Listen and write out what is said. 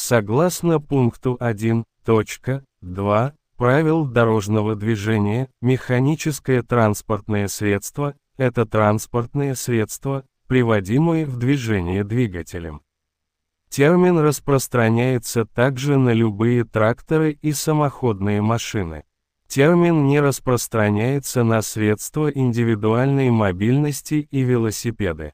Согласно пункту 1.2 правил дорожного движения, механическое транспортное средство – это транспортное средство, приводимое в движение двигателем. Термин распространяется также на любые тракторы и самоходные машины. Термин не распространяется на средства индивидуальной мобильности и велосипеды.